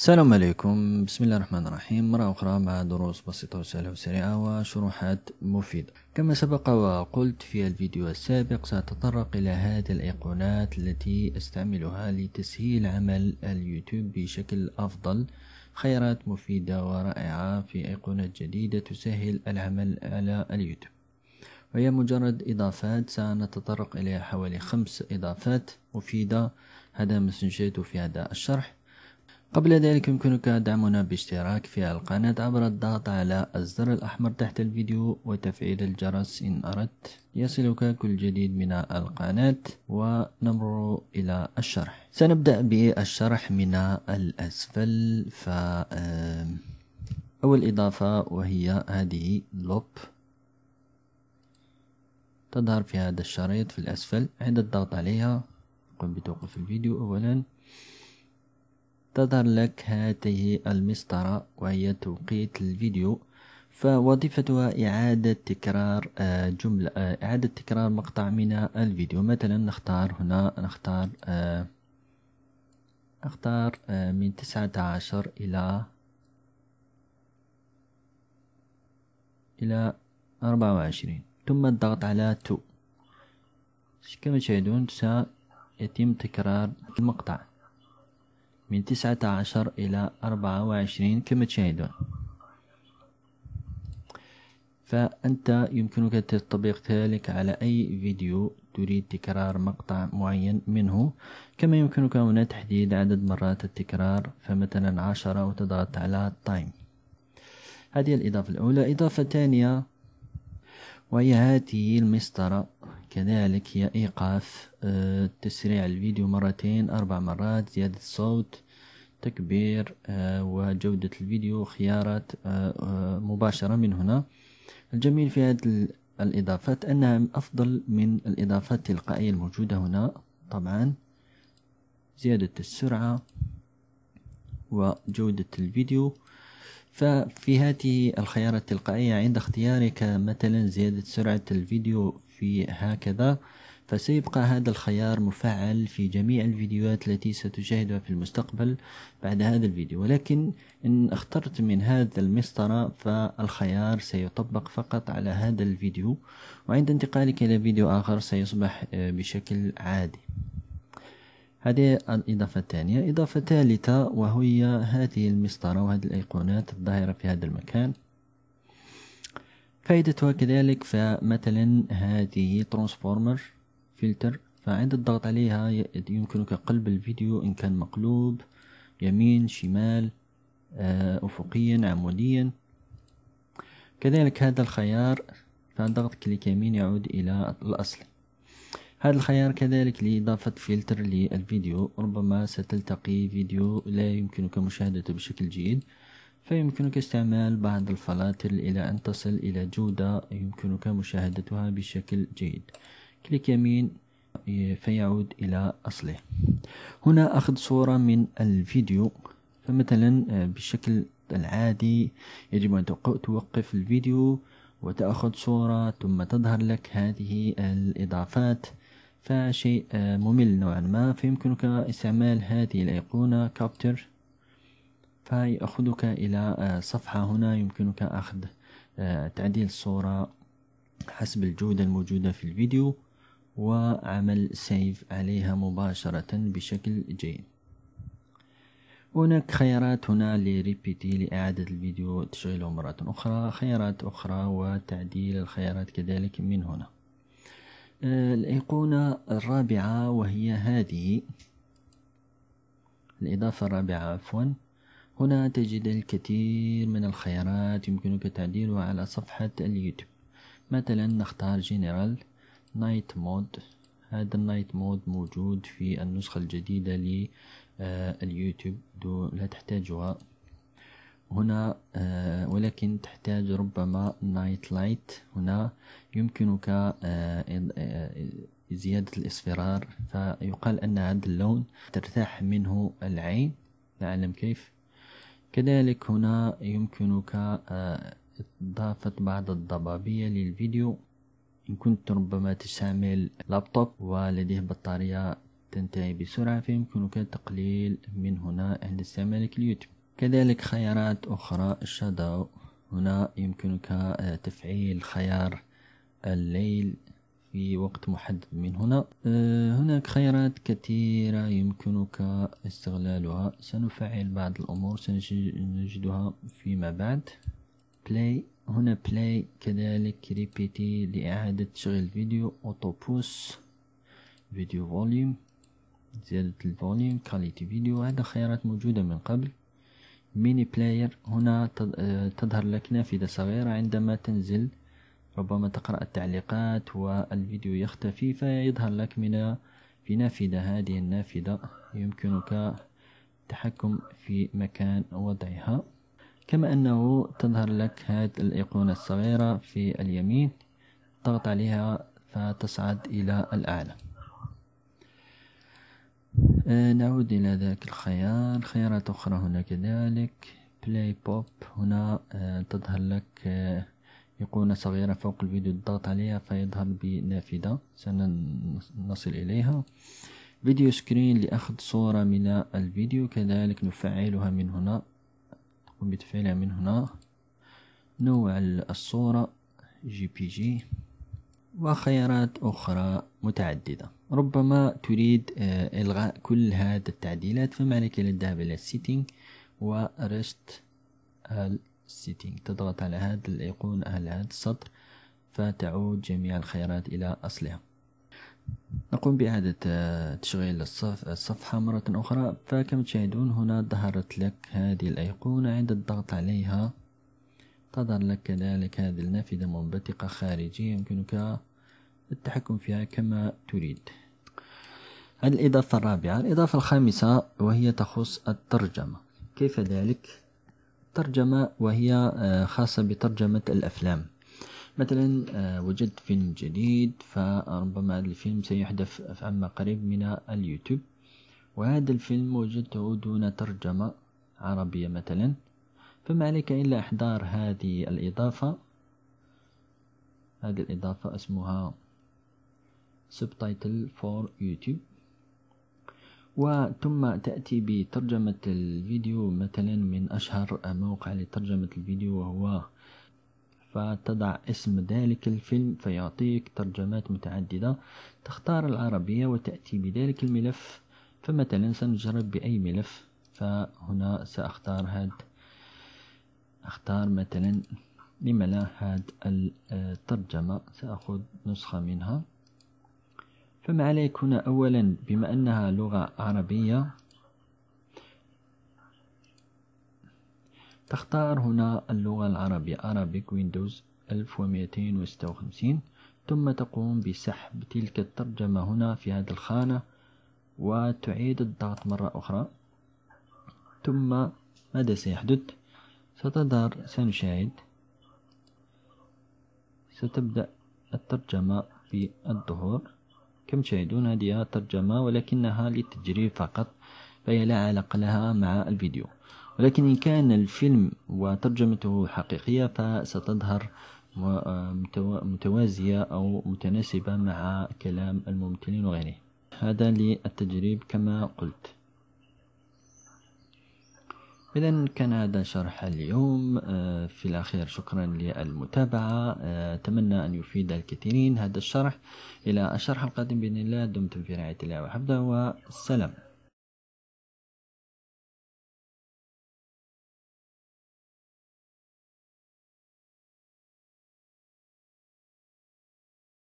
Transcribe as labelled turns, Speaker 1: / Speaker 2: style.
Speaker 1: السلام عليكم بسم الله الرحمن الرحيم مرة أخرى مع دروس بسيطة وسهلة وسريعة وشروحات مفيدة كما سبق وقلت في الفيديو السابق سأتطرق إلى هذه الأيقونات التي أستعملها لتسهيل عمل اليوتيوب بشكل أفضل خيارات مفيدة ورائعة في أيقونات جديدة تسهل العمل على اليوتيوب وهي مجرد إضافات سنتطرق إليها حوالي خمس إضافات مفيدة هذا ما سنشاهده في هذا الشرح قبل ذلك يمكنك دعمنا باشتراك في القناة عبر الضغط على الزر الأحمر تحت الفيديو وتفعيل الجرس إن أردت يصلك كل جديد من القناة ونمر إلى الشرح سنبدأ بالشرح من الأسفل ف أول إضافة وهي هذه لوب تظهر في هذا الشريط في الأسفل عند الضغط عليها قم بتوقف الفيديو أولا تظهر لك هذه المسطرة وهي توقيت الفيديو فوظيفتها إعادة تكرار آه، جملة آه، إعادة تكرار مقطع من الفيديو مثلا نختار هنا نختار أختار آه، من تسعة عشر إلى إلى أربعة وعشرين ثم الضغط على تو كما تشاهدون سيتم تكرار المقطع من تسعة عشر إلى أربعة وعشرين كما تشاهدون فأنت يمكنك تطبيق ذلك على أي فيديو تريد تكرار مقطع معين منه كما يمكنك هنا تحديد عدد مرات التكرار فمثلا عشرة وتضغط على تايم هذه الإضافة الأولى إضافة ثانية وهي هذه المسطرة كذلك هي إيقاف آه، تسريع الفيديو مرتين أربع مرات زيادة الصوت تكبير آه، وجودة الفيديو خيارات آه، مباشرة من هنا الجميل في هذه الإضافات أنها أفضل من الإضافات التلقائية الموجودة هنا طبعا زيادة السرعة وجودة الفيديو ففي هذه الخيارات التلقائية عند اختيارك مثلا زيادة سرعة الفيديو في هكذا فسيبقى هذا الخيار مفعل في جميع الفيديوهات التي ستشاهدها في المستقبل بعد هذا الفيديو ولكن إن اخترت من هذا المسطرة فالخيار سيطبق فقط على هذا الفيديو وعند انتقالك إلى فيديو آخر سيصبح بشكل عادي هذه الإضافة الثانية إضافة ثالثة وهي هذه المسطرة وهذه الأيقونات الظاهرة في هذا المكان فائدتها كذلك فمثلا هذه ترانسفورمر فلتر فعند الضغط عليها يمكنك قلب الفيديو إن كان مقلوب يمين شمال آه، أفقيا عموديا كذلك هذا الخيار فضغط كليك يمين يعود إلى الأصل هذا الخيار كذلك لإضافة فلتر للفيديو ربما ستلتقي فيديو لا يمكنك مشاهدته بشكل جيد فيمكنك استعمال بعض الفلاتر إلى أن تصل إلى جودة يمكنك مشاهدتها بشكل جيد كليك يمين فيعود إلى أصله هنا أخذ صورة من الفيديو فمثلا آه، بالشكل العادي يجب أن توقف الفيديو وتأخذ صورة ثم تظهر لك هذه الإضافات فشيء آه، ممل نوعا ما فيمكنك استعمال هذه الأيقونة كابتر فيأخذك إلى آه، صفحة هنا يمكنك أخذ آه، تعديل صورة حسب الجودة الموجودة في الفيديو وعمل سيف عليها مباشرة بشكل جيد هناك خيارات هنا لريبيتي لإعادة الفيديو تشغيله مرة أخرى خيارات أخرى وتعديل الخيارات كذلك من هنا آه، الأيقونة الرابعة وهي هذه الإضافة الرابعة عفواً هنا تجد الكثير من الخيارات يمكنك تعديلها على صفحة اليوتيوب مثلا نختار جنرال نايت مود هذا النايت مود موجود في النسخة الجديدة لليوتيوب آه، لا تحتاجها هنا آه، ولكن تحتاج ربما نايت لايت هنا يمكنك آه، زيادة الإصفرار فيقال أن هذا اللون ترتاح منه العين لا اعلم كيف كذلك هنا يمكنك آه، إضافة بعض الضبابية للفيديو إن كنت ربما تستعمل لابتوب ولديه بطارية تنتهي بسرعة فيمكنك التقليل من هنا عند استعمالك اليوتيوب كذلك خيارات أخرى الشادو هنا يمكنك آه، تفعيل خيار الليل في وقت محدد من هنا آه، هناك خيارات كثيرة يمكنك استغلالها سنفعل بعض الأمور سنجدها فيما بعد play هنا play كذلك repeat لإعادة تشغيل الفيديو auto push فيديو volume زيادة الفوليوم كاليتي فيديو هذا خيارات موجودة من قبل ميني بلاير هنا آه، تظهر لك نافذة صغيرة عندما تنزل ربما تقرأ التعليقات والفيديو يختفي فيظهر لك من في نافذة هذه النافذة يمكنك التحكم في مكان وضعها كما أنه تظهر لك هذه الأيقونة الصغيرة في اليمين تضغط عليها فتصعد إلى الأعلى آه، نعود إلى ذاك الخيار خيارات أخرى هنا كذلك بلاي بوب هنا تظهر لك آه، أيقونة صغيرة فوق الفيديو الضغط عليها فيظهر بنافذة سنصل إليها فيديو سكرين لأخذ صورة من الفيديو كذلك نفعلها من هنا نقوم بتفعيلها من هنا نوع الصورة جي بي جي وخيارات أخرى متعددة ربما تريد آه، إلغاء كل هذه التعديلات فما عليك إلا الذهاب إلى Setting ورست سيتينغ تضغط على هذا الأيقونة على هذا السطر فتعود جميع الخيارات إلى أصلها نقوم بإعادة آه، تشغيل الصفحة مرة أخرى فكما تشاهدون هنا ظهرت لك هذه الأيقونة عند الضغط عليها تظهر لك كذلك هذه النافذة منبثقة خارجية يمكنك التحكم فيها كما تريد هذه الإضافة الرابعة الإضافة الخامسة وهي تخص الترجمة كيف ذلك؟ ترجمة وهي آه، خاصة بترجمة الأفلام مثلا آه، وجدت فيلم جديد فربما هذا الفيلم سيحدث عما قريب من اليوتيوب وهذا الفيلم وجدته دون ترجمة عربية مثلا فما عليك إلا إحضار هذه الإضافة هذه الإضافة اسمها subtitle for YouTube وثم تأتي بترجمة الفيديو مثلا من أشهر موقع لترجمة الفيديو وهو فتضع اسم ذلك الفيلم فيعطيك ترجمات متعددة تختار العربية وتأتي بذلك الملف فمثلا سنجرب بأي ملف فهنا سأختار هاد أختار مثلا لما لا هاد الترجمة سأخذ نسخة منها فما عليك هنا أولا بما أنها لغة عربية تختار هنا اللغة العربية Arabic Windows 1256 ثم تقوم بسحب تلك الترجمة هنا في هذه الخانة وتعيد الضغط مرة أخرى ثم ماذا سيحدث ستظهر سنشاهد ستبدأ الترجمة بالظهور كم تشاهدون هذه ترجمة ولكنها للتجريب فقط فهي لا علاقة لها مع الفيديو ولكن إن كان الفيلم وترجمته حقيقية فستظهر آه، متوازية أو متناسبة مع كلام الممثلين وغيره هذا للتجريب كما قلت إذا كان هذا شرح اليوم آه، في الأخير شكرا للمتابعة آه، أتمنى أن يفيد الكثيرين هذا الشرح إلى الشرح القادم بإذن الله دمتم في رعاية الله وحفظه والسلام